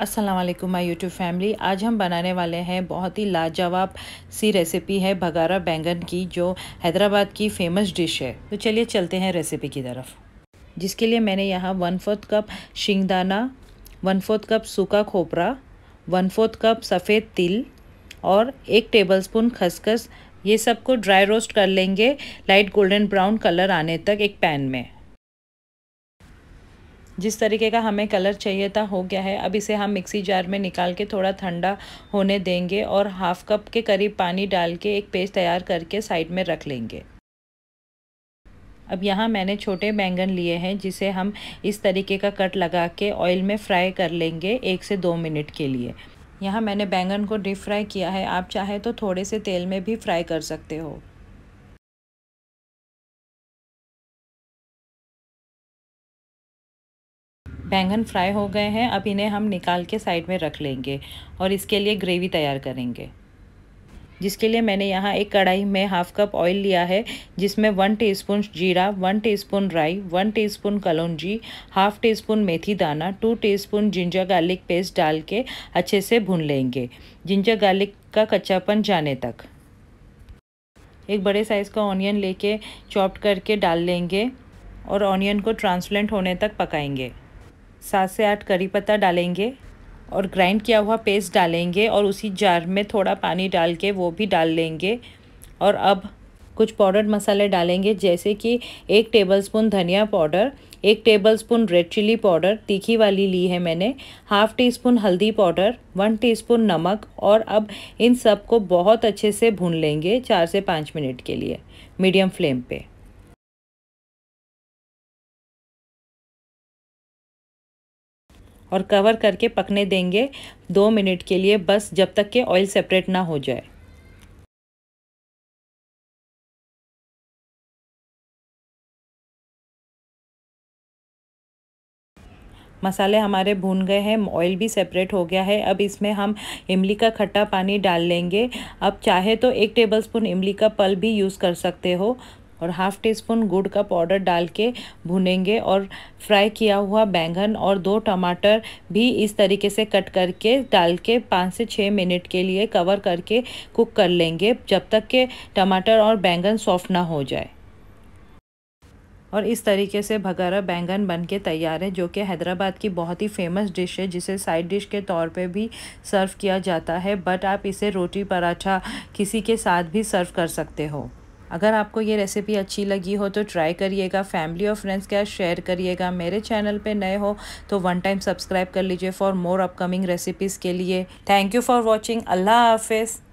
अस्सलाम वालेकुम my YouTube family आज हम बनाने वाले हैं बहुत ही लाजवाब सी रेसिपी है भगारा बैंगन की जो हैदराबाद की फेमस डिश है तो चलिए चलते हैं रेसिपी की तरफ जिसके लिए मैंने यहाँ वन फोर्थ कप शिंगदाना वन फोर्थ कप सूखा खोपरा वन फोर्थ कप सफ़ेद तिल और एक टेबलस्पून खसखस ये सबको ड्राई रोस्ट कर लेंगे लाइट गोल्डन ब्राउन कलर आने तक एक पैन में जिस तरीके का हमें कलर चाहिए था हो गया है अब इसे हम मिक्सी जार में निकाल के थोड़ा ठंडा होने देंगे और हाफ कप के करीब पानी डाल के एक पेस्ट तैयार करके साइड में रख लेंगे अब यहाँ मैंने छोटे बैंगन लिए हैं जिसे हम इस तरीके का कट लगा के ऑयल में फ्राई कर लेंगे एक से दो मिनट के लिए यहाँ मैंने बैंगन को डीप फ्राई किया है आप चाहे तो थोड़े से तेल में भी फ्राई कर सकते हो बैंगन फ्राई हो गए हैं अब इन्हें हम निकाल के साइड में रख लेंगे और इसके लिए ग्रेवी तैयार करेंगे जिसके लिए मैंने यहाँ एक कढ़ाई में हाफ़ कप ऑयल लिया है जिसमें वन टीस्पून जीरा वन टीस्पून राई वन टीस्पून कलौजी हाफ टी स्पून मेथी दाना two teaspoon ginger garlic paste डाल के अच्छे से भून लेंगे जिंजर गार्लिक का कच्चापन जाने तक एक बड़े साइज़ का ऑनियन लेके चॉप्ड करके डाल लेंगे और ऑनियन को ट्रांसलेंट होने तक पकाएंगे सात से आठ करी पत्ता डालेंगे और ग्राइंड किया हुआ पेस्ट डालेंगे और उसी जार में थोड़ा पानी डाल के वो भी डाल लेंगे और अब कुछ पाउडर मसाले डालेंगे जैसे कि एक टेबलस्पून धनिया पाउडर एक टेबलस्पून रेड चिली पाउडर तीखी वाली ली है मैंने हाफ़ टी स्पून हल्दी पाउडर वन टीस्पून नमक और अब इन सब को बहुत अच्छे से भून लेंगे चार से पाँच मिनट के लिए मीडियम फ्लेम पर और कवर करके पकने देंगे दो मिनट के लिए बस जब तक के ऑयल सेपरेट ना हो जाए मसाले हमारे भून गए हैं ऑयल भी सेपरेट हो गया है अब इसमें हम इमली का खट्टा पानी डाल लेंगे अब चाहे तो एक टेबलस्पून इमली का पल भी यूज़ कर सकते हो और हाफ टी स्पून गुड़ का पाउडर डाल के भुनेंगे और फ्राई किया हुआ बैंगन और दो टमाटर भी इस तरीके से कट करके डाल के पाँच से छः मिनट के लिए कवर करके कुक कर लेंगे जब तक के टमाटर और बैंगन सॉफ्ट ना हो जाए और इस तरीके से भगारा बैंगन बन के तैयार है जो कि हैदराबाद की बहुत ही फेमस डिश है जिसे साइड डिश के तौर पे भी सर्व किया जाता है बट आप इसे रोटी पराठा किसी के साथ भी सर्व कर सकते हो अगर आपको ये रेसिपी अच्छी लगी हो तो ट्राई करिएगा फैमिली और फ्रेंड्स के साथ शेयर करिएगा मेरे चैनल पे नए हो तो वन टाइम सब्सक्राइब कर लीजिए फॉर मोर अपकमिंग रेसिपीज़ के लिए थैंक यू फॉर वॉचिंग अल्लाह हाफिज़